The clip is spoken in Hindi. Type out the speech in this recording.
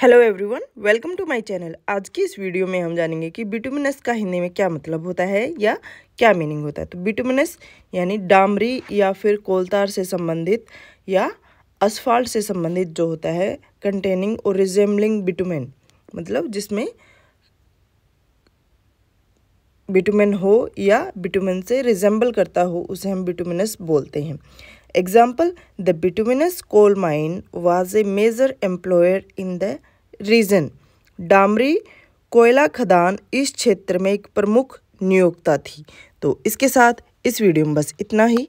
Hello everyone welcome to my channel आज की इस वीडियो में हम जानेंगे कि बिटुमिनस का हिंदी में क्या मतलब होता है या क्या मीनिंग होता है तो बिटुमिनस यानी डामरी या फिर कोलतार से संबंधित या असफाल्ट से संबंधित जो होता है कंटेनिंग और रिजेम्बलिंग बिटुमेन मतलब जिसमें बिटुमेन हो या बिटुमेन से रिजेंबल करता हो उसे हम बिटुमिनस बोलते हैं Example, the bituminous coal mine was a major employer in the region. Damri कोयला खदान इस क्षेत्र में एक प्रमुख नियोक्ता थी तो इसके साथ इस वीडियो में बस इतना ही